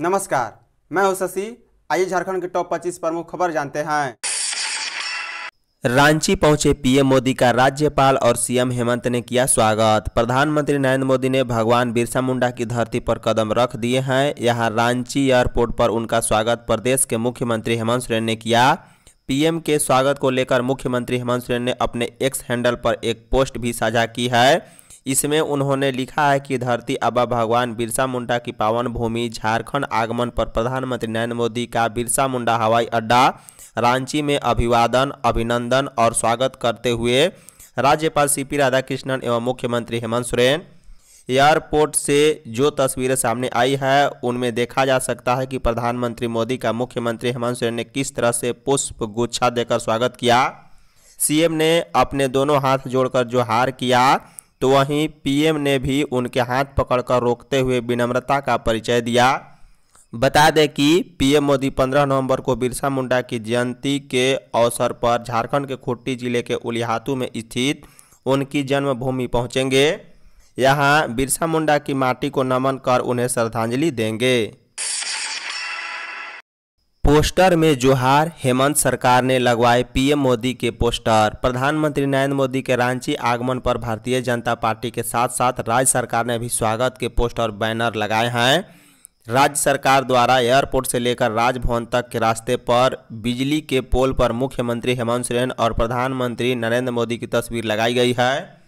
नमस्कार मैं हूं शशि आइए झारखंड के टॉप 25 प्रमुख खबर जानते हैं रांची पहुंचे पीएम मोदी का राज्यपाल और सीएम हेमंत ने किया स्वागत प्रधानमंत्री नरेंद्र मोदी ने भगवान बिरसा मुंडा की धरती पर कदम रख दिए हैं यहां रांची एयरपोर्ट पर उनका स्वागत प्रदेश के मुख्यमंत्री हेमंत सोरेन ने किया पीएम के स्वागत को लेकर मुख्यमंत्री हेमंत सोरेन ने अपने एक्स हैंडल पर एक पोस्ट भी साझा की है इसमें उन्होंने लिखा है कि धरती अबा भगवान बिरसा मुंडा की पावन भूमि झारखंड आगमन पर प्रधानमंत्री नरेंद्र मोदी का बिरसा मुंडा हवाई अड्डा रांची में अभिवादन अभिनंदन और स्वागत करते हुए राज्यपाल सी पी राधाकृष्णन एवं मुख्यमंत्री हेमंत सोरेन एयरपोर्ट से जो तस्वीरें सामने आई है उनमें देखा जा सकता है कि प्रधानमंत्री मोदी का मुख्यमंत्री हेमंत सोरेन ने किस तरह से पुष्प गुच्छा देकर स्वागत किया सीएम ने अपने दोनों हाथ जोड़कर जोहार किया तो वहीं पीएम ने भी उनके हाथ पकड़कर रोकते हुए विनम्रता का परिचय दिया बता दें कि पीएम मोदी 15 नवंबर को बिरसा मुंडा की जयंती के अवसर पर झारखंड के खुट्टी जिले के उलिहातू में स्थित उनकी जन्मभूमि पहुंचेंगे यहाँ बिरसा मुंडा की माटी को नमन कर उन्हें श्रद्धांजलि देंगे पोस्टर में जोहार हेमंत सरकार ने लगवाए पीएम मोदी के पोस्टर प्रधानमंत्री नरेंद्र मोदी के रांची आगमन पर भारतीय जनता पार्टी के साथ साथ राज्य सरकार ने भी स्वागत के पोस्टर बैनर लगाए हैं राज्य सरकार द्वारा एयरपोर्ट से लेकर राजभवन तक के रास्ते पर बिजली के पोल पर मुख्यमंत्री हेमंत सोरेन और प्रधानमंत्री नरेंद्र मोदी की तस्वीर लगाई गई है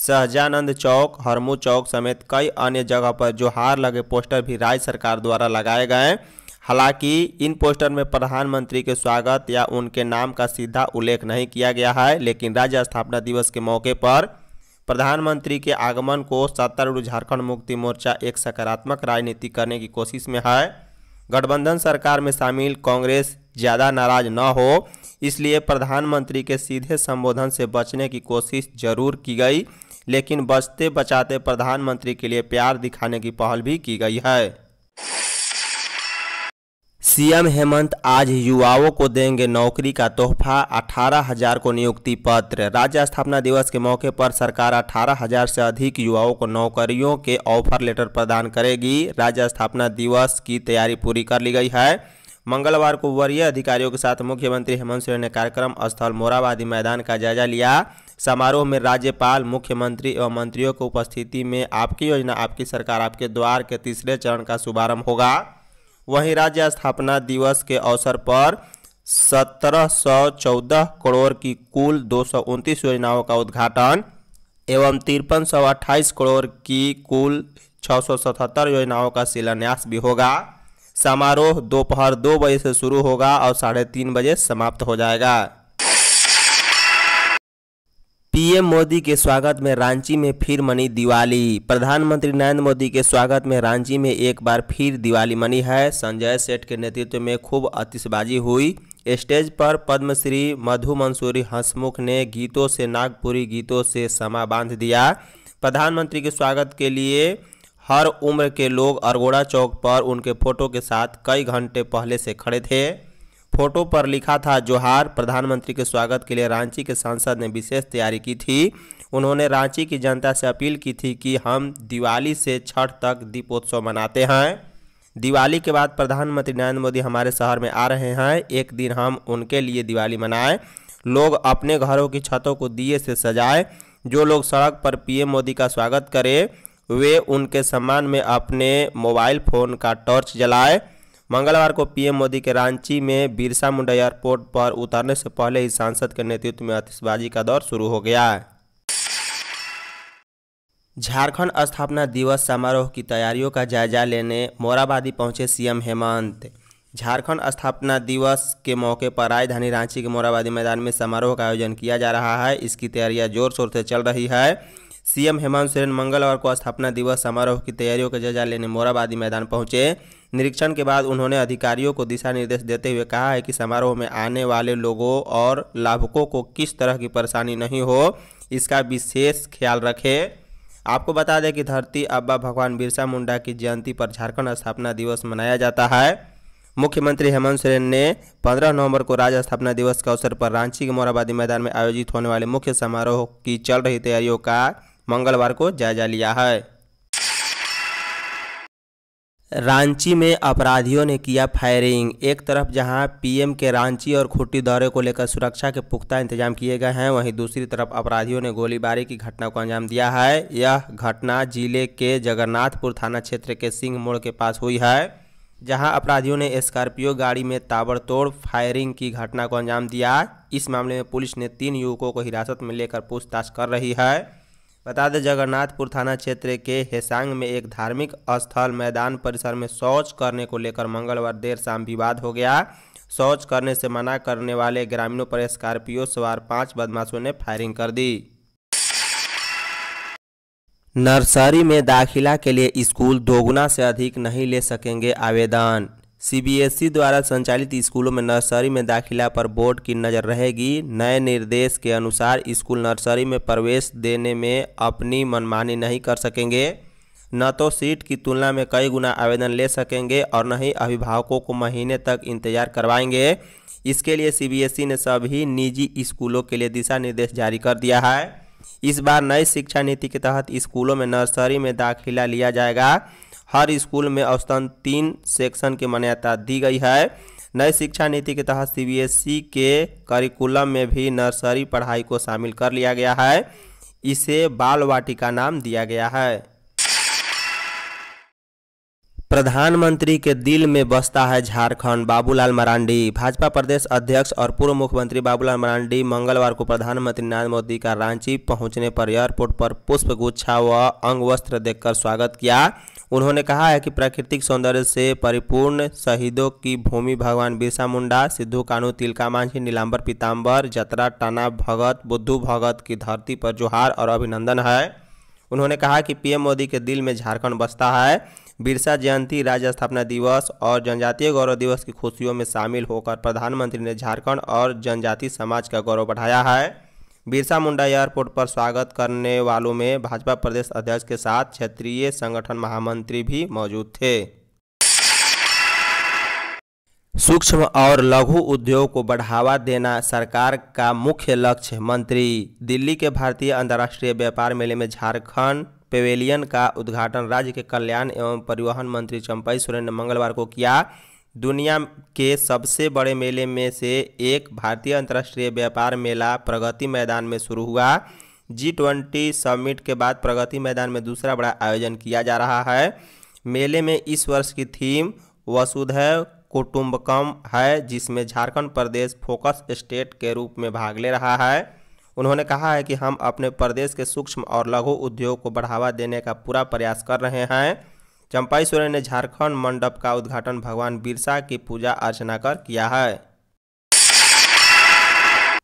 सहजानंद चौक हरमू चौक समेत कई अन्य जगह पर जोहार लगे पोस्टर भी राज्य सरकार द्वारा लगाए गए हालांकि इन पोस्टर में प्रधानमंत्री के स्वागत या उनके नाम का सीधा उल्लेख नहीं किया गया है लेकिन राज्य स्थापना दिवस के मौके पर प्रधानमंत्री के आगमन को सत्तारूढ़ झारखंड मुक्ति मोर्चा एक सकारात्मक राजनीति करने की कोशिश में है गठबंधन सरकार में शामिल कांग्रेस ज़्यादा नाराज न हो इसलिए प्रधानमंत्री के सीधे संबोधन से बचने की कोशिश जरूर की गई लेकिन बचते बचाते प्रधानमंत्री के लिए प्यार दिखाने की पहल भी की गई है सीएम हेमंत आज युवाओं को देंगे नौकरी का तोहफा अठारह हजार को नियुक्ति पत्र राज्य स्थापना दिवस के मौके पर सरकार अठारह हजार से अधिक युवाओं को नौकरियों के ऑफर लेटर प्रदान करेगी राज्य स्थापना दिवस की तैयारी पूरी कर ली गई है मंगलवार को वरीय अधिकारियों के साथ मुख्यमंत्री हेमंत सोरेन ने कार्यक्रम स्थल मोराबादी मैदान का जायजा लिया समारोह में राज्यपाल मुख्यमंत्री एवं मंत्रियों की उपस्थिति में आपकी योजना आपकी सरकार आपके द्वार के तीसरे चरण का शुभारंभ होगा वहीं राज्य स्थापना दिवस के अवसर पर सत्रह सौ चौदह करोड़ की कुल दो सौ उनतीस योजनाओं का उद्घाटन एवं तिरपन सौ अट्ठाईस करोड़ की कुल छः सौ सतहत्तर योजनाओं का शिलान्यास भी होगा समारोह दोपहर दो, दो बजे से शुरू होगा और साढ़े तीन बजे समाप्त हो जाएगा पीएम मोदी के स्वागत में रांची में फिर मनी दिवाली प्रधानमंत्री नरेंद्र मोदी के स्वागत में रांची में एक बार फिर दिवाली मनी है संजय सेठ के नेतृत्व में खूब आतिशबाजी हुई स्टेज पर पद्मश्री मधु मंसूरी हंसमुख ने गीतों से नागपुरी गीतों से समा बांध दिया प्रधानमंत्री के स्वागत के लिए हर उम्र के लोग अरगोड़ा चौक पर उनके फोटो के साथ कई घंटे पहले से खड़े थे फोटो पर लिखा था जोहार प्रधानमंत्री के स्वागत के लिए रांची के सांसद ने विशेष तैयारी की थी उन्होंने रांची की जनता से अपील की थी कि हम दिवाली से छठ तक दीपोत्सव मनाते हैं दिवाली के बाद प्रधानमंत्री नरेंद्र मोदी हमारे शहर में आ रहे हैं एक दिन हम उनके लिए दिवाली मनाएं लोग अपने घरों की छतों को दिए से सजाएं जो लोग सड़क पर पीएम मोदी का स्वागत करें वे उनके सम्मान में अपने मोबाइल फ़ोन का टॉर्च जलाएं मंगलवार को पीएम मोदी के रांची में बिरसा मुंडा एयरपोर्ट पर उतरने से पहले ही सांसद के नेतृत्व में आतिशबाजी का दौर शुरू हो गया झारखंड स्थापना दिवस समारोह की तैयारियों का जायजा लेने मोराबादी पहुंचे सीएम हेमंत झारखंड स्थापना दिवस के मौके पर राजधानी रांची के मोराबादी मैदान में समारोह का आयोजन किया जा रहा है इसकी तैयारियां जोर शोर से चल रही है सीएम हेमंत सोरेन मंगलवार को स्थापना दिवस समारोह की तैयारियों का जायजा लेने मोराबादी मैदान पहुंचे निरीक्षण के बाद उन्होंने अधिकारियों को दिशा निर्देश देते हुए कहा है कि समारोह में आने वाले लोगों और लाभुकों को किस तरह की परेशानी नहीं हो इसका विशेष ख्याल रखें आपको बता दें कि धरती अब्बा भगवान बिरसा मुंडा की जयंती पर झारखंड स्थापना दिवस मनाया जाता है मुख्यमंत्री हेमंत सोरेन ने 15 नवंबर को राज्य स्थापना दिवस के अवसर पर रांची के मोराबादी मैदान में आयोजित होने वाले मुख्य समारोह की चल रही तैयारियों का मंगलवार को जायजा लिया है रांची में अपराधियों ने किया फायरिंग एक तरफ जहां पीएम के रांची और खुट्टी दौरे को लेकर सुरक्षा के पुख्ता इंतजाम किए गए हैं वहीं दूसरी तरफ अपराधियों ने गोलीबारी की घटना को अंजाम दिया है यह घटना जिले के जगन्नाथपुर थाना क्षेत्र के सिंह मोड़ के पास हुई है जहां अपराधियों ने स्कॉर्पियो गाड़ी में ताबड़तोड़ फायरिंग की घटना को अंजाम दिया इस मामले में पुलिस ने तीन युवकों को हिरासत में लेकर पूछताछ कर रही है बता दें जगन्नाथपुर थाना क्षेत्र के हेसांग में एक धार्मिक स्थल मैदान परिसर में शौच करने को लेकर मंगलवार देर शाम विवाद हो गया शौच करने से मना करने वाले ग्रामीणों पर स्कॉर्पियो सवार पांच बदमाशों ने फायरिंग कर दी नर्सरी में दाखिला के लिए स्कूल दोगुना से अधिक नहीं ले सकेंगे आवेदन सीबीएसई द्वारा संचालित स्कूलों में नर्सरी में दाखिला पर बोर्ड की नज़र रहेगी नए निर्देश के अनुसार स्कूल नर्सरी में प्रवेश देने में अपनी मनमानी नहीं कर सकेंगे न तो सीट की तुलना में कई गुना आवेदन ले सकेंगे और न ही अभिभावकों को महीने तक इंतजार करवाएंगे इसके लिए सीबीएसई ने सभी निजी स्कूलों के लिए दिशा निर्देश जारी कर दिया है इस बार नई शिक्षा नीति के तहत स्कूलों में नर्सरी में दाखिला लिया जाएगा हर स्कूल में औसतन तीन सेक्शन की मान्यता दी गई है नई शिक्षा नीति के तहत सीबीएसई e के करिकुलम में भी नर्सरी पढ़ाई को शामिल कर लिया गया है इसे बाल वाटिका नाम दिया गया है प्रधानमंत्री के दिल में बसता है झारखंड बाबूलाल मरांडी भाजपा प्रदेश अध्यक्ष और पूर्व मुख्यमंत्री बाबूलाल मरांडी मंगलवार को प्रधानमंत्री नरेंद्र मोदी का रांची पहुंचने पर एयरपोर्ट पर पुष्पगुच्छा व अंग वस्त्र देखकर स्वागत किया उन्होंने कहा है कि प्राकृतिक सौंदर्य से परिपूर्ण शहीदों की भूमि भगवान बिरसा मुंडा सिद्धू कानू तिलका मांझी नीलाम्बर पीताम्बर जतरा टाना भगत बुद्धू भगत की धरती पर जोहार और अभिनंदन है उन्होंने कहा कि पीएम मोदी के दिल में झारखंड बसता है बिरसा जयंती राज्य स्थापना दिवस और जनजातीय गौरव दिवस की खुशियों में शामिल होकर प्रधानमंत्री ने झारखंड और जनजाति समाज का गौरव बढ़ाया है बिरसा मुंडा एयरपोर्ट पर स्वागत करने वालों में भाजपा प्रदेश अध्यक्ष के साथ क्षेत्रीय संगठन महामंत्री भी मौजूद थे सूक्ष्म और लघु उद्योग को बढ़ावा देना सरकार का मुख्य लक्ष्य मंत्री दिल्ली के भारतीय अंतर्राष्ट्रीय व्यापार मेले में झारखंड पेवेलियन का उद्घाटन राज्य के कल्याण एवं परिवहन मंत्री चंपई सोरेन ने मंगलवार को किया दुनिया के सबसे बड़े मेले में से एक भारतीय अंतर्राष्ट्रीय व्यापार मेला प्रगति मैदान में शुरू हुआ जी ट्वेंटी समिट के बाद प्रगति मैदान में दूसरा बड़ा आयोजन किया जा रहा है मेले में इस वर्ष की थीम वसुधैव कुटुम्बकम है जिसमें झारखंड प्रदेश फोकस स्टेट के रूप में भाग ले रहा है उन्होंने कहा है कि हम अपने प्रदेश के सूक्ष्म और लघु उद्योग को बढ़ावा देने का पूरा प्रयास कर रहे हैं चंपाई सोरेन ने झारखंड मंडप का उद्घाटन भगवान बिरसा की पूजा अर्चना कर किया है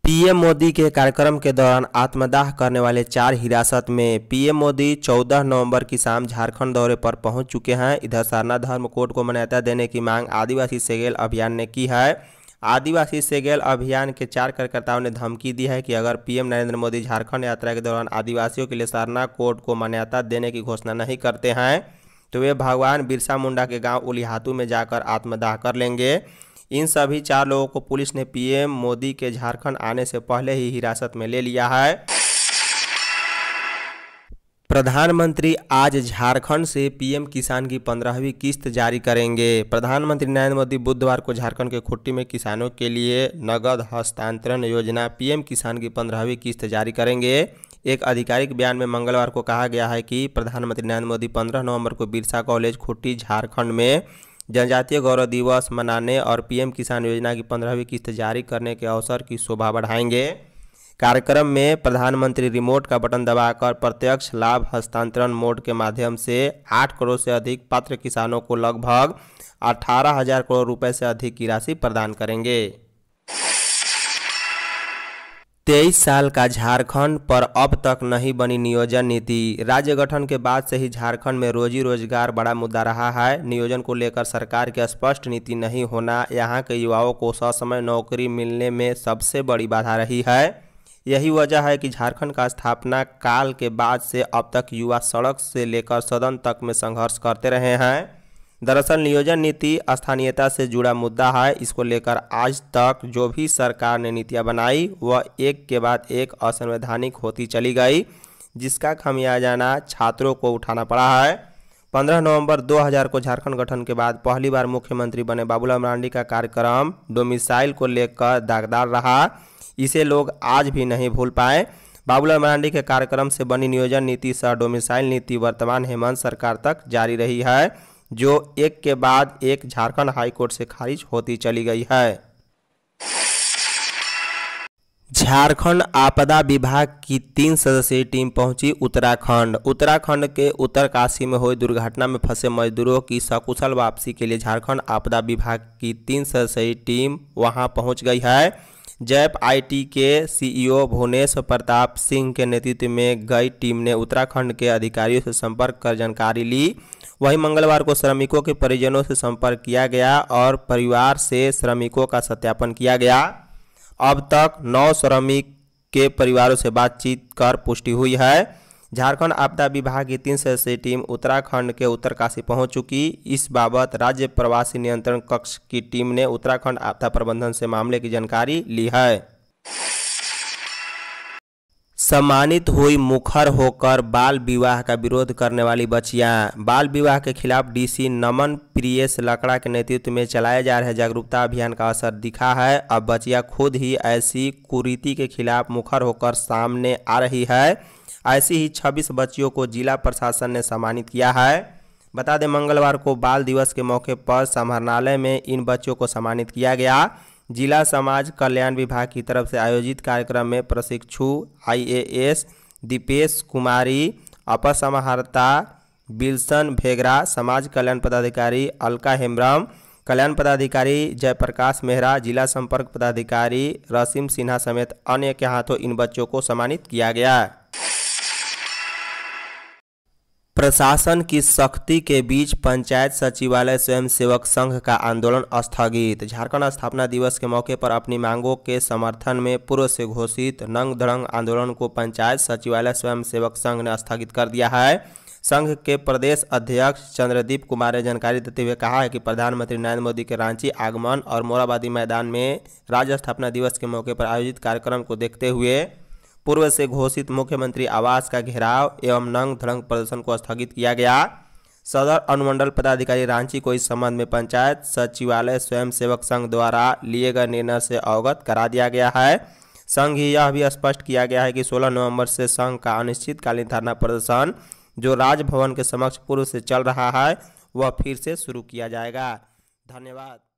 पीएम मोदी के कार्यक्रम के दौरान आत्मदाह करने वाले चार हिरासत में पीएम मोदी 14 नवंबर की शाम झारखंड दौरे पर पहुंच चुके हैं इधर सरना धर्म कोड को मान्यता देने की मांग आदिवासी सेगेल अभियान ने की है आदिवासी सेगेल अभियान के चार कार्यकर्ताओं ने धमकी दी है कि अगर पीएम नरेंद्र मोदी झारखंड यात्रा के दौरान आदिवासियों के लिए सरना कोड को मान्यता देने की घोषणा नहीं करते हैं तो वे भगवान बिरसा मुंडा के गांव उलिहातू में जाकर आत्मदाह कर लेंगे इन सभी चार लोगों को पुलिस ने पीएम मोदी के झारखंड आने से पहले ही हिरासत में ले लिया है प्रधानमंत्री आज झारखंड से पीएम किसान की पंद्रहवीं किस्त जारी करेंगे प्रधानमंत्री नरेंद्र मोदी बुधवार को झारखंड के खुट्टी में किसानों के लिए नगद हस्तांतरण योजना पीएम किसान की पंद्रहवीं किस्त जारी करेंगे एक आधिकारिक बयान में मंगलवार को कहा गया है कि प्रधानमंत्री नरेंद्र मोदी पंद्रह नवंबर को बिरसा कॉलेज खुट्टी झारखंड में जनजातीय गौरव दिवस मनाने और पीएम किसान योजना की पंद्रहवीं किस्त जारी करने के अवसर की शोभा बढ़ाएंगे कार्यक्रम में प्रधानमंत्री रिमोट का बटन दबाकर प्रत्यक्ष लाभ हस्तांतरण मोड के माध्यम से 8 करोड़ से अधिक पात्र किसानों को लगभग अठारह हजार करोड़ रुपए से अधिक की राशि प्रदान करेंगे तेईस साल का झारखंड पर अब तक नहीं बनी नियोजन नीति राज्य गठन के बाद से ही झारखंड में रोजी रोजगार बड़ा मुद्दा रहा है नियोजन को लेकर सरकार की स्पष्ट नीति नहीं होना यहां के युवाओं को ससमय नौकरी मिलने में सबसे बड़ी बाधा रही है यही वजह है कि झारखंड का स्थापना काल के बाद से अब तक युवा सड़क से लेकर सदन तक में संघर्ष करते रहे हैं दरअसल नियोजन नीति स्थानीयता से जुड़ा मुद्दा है इसको लेकर आज तक जो भी सरकार ने नीतियाँ बनाई वह एक के बाद एक असंवैधानिक होती चली गई जिसका खमियाजाना छात्रों को उठाना पड़ा है 15 नवंबर 2000 को झारखंड गठन के बाद पहली बार मुख्यमंत्री बने बाबूलाल मरांडी का कार्यक्रम डोमिसाइल को लेकर दागदार रहा इसे लोग आज भी नहीं भूल पाए बाबूलाल मरांडी के कार्यक्रम से बनी नियोजन नीति सह डोमिसाइल नीति वर्तमान हेमंत सरकार तक जारी रही है जो एक के बाद एक झारखंड हाईकोर्ट से खारिज होती चली गई है झारखंड आपदा विभाग की तीन सदस्यीय टीम पहुंची उत्तराखंड उत्तराखंड के उत्तरकाशी में हुई दुर्घटना में फंसे मजदूरों की सकुशल वापसी के लिए झारखंड आपदा विभाग की तीन सदस्यीय टीम वहां पहुंच गई है जैप आईटी के सीईओ भुवनेश्वर प्रताप सिंह के नेतृत्व में गई टीम ने उत्तराखंड के अधिकारियों से संपर्क कर जानकारी ली वहीं मंगलवार को श्रमिकों के परिजनों से संपर्क किया गया और परिवार से श्रमिकों का सत्यापन किया गया अब तक नौ श्रमिक के परिवारों से बातचीत कर पुष्टि हुई है झारखंड आपदा विभाग की तीन सदस्यीय टीम उत्तराखंड के उत्तरकाशी पहुंच चुकी इस बाबत राज्य प्रवासी नियंत्रण कक्ष की टीम ने उत्तराखंड आपदा प्रबंधन से मामले की जानकारी ली है सम्मानित हुई मुखर होकर बाल विवाह का विरोध करने वाली बच्चियां बाल विवाह के खिलाफ डीसी नमन प्रियेश लकड़ा के नेतृत्व में चलाए जा रहे जागरूकता अभियान का असर दिखा है अब बच्चियां खुद ही ऐसी कुरीति के खिलाफ मुखर होकर सामने आ रही है ऐसी ही छब्बीस बच्चियों को जिला प्रशासन ने सम्मानित किया है बता दें मंगलवार को बाल दिवस के मौके पर समरणालय में इन बच्चियों को सम्मानित किया गया जिला समाज कल्याण विभाग की तरफ से आयोजित कार्यक्रम में प्रशिक्षु आईएएस दीपेश कुमारी अपर बिल्सन भेगरा समाज कल्याण पदाधिकारी अलका हेम्ब्रम कल्याण पदाधिकारी जयप्रकाश मेहरा जिला संपर्क पदाधिकारी रसीम सिन्हा समेत अन्य के हाथों इन बच्चों को सम्मानित किया गया प्रशासन की सख्ती के बीच पंचायत सचिवालय स्वयंसेवक संघ का आंदोलन स्थगित झारखंड स्थापना दिवस के मौके पर अपनी मांगों के समर्थन में पूर्व से घोषित नंग धड़ंग आंदोलन को पंचायत सचिवालय स्वयंसेवक संघ ने स्थगित कर दिया है संघ के प्रदेश अध्यक्ष चंद्रदीप कुमार ने जानकारी देते हुए कहा है कि प्रधानमंत्री नरेंद्र मोदी के रांची आगमन और मोराबादी मैदान में राज्य स्थापना दिवस के मौके पर आयोजित कार्यक्रम को देखते हुए पूर्व से घोषित मुख्यमंत्री आवास का घेराव एवं नंग धड़ंग प्रदर्शन को स्थगित किया गया सदर अनुमंडल पदाधिकारी रांची को इस संबंध में पंचायत सचिवालय स्वयंसेवक संघ द्वारा लिए गए निर्णय से अवगत करा दिया गया है संघ ही यह भी स्पष्ट किया गया है कि 16 नवंबर से संघ का अनिश्चितकालीन धरना प्रदर्शन जो राजभवन के समक्ष पूर्व से चल रहा है वह फिर से शुरू किया जाएगा धन्यवाद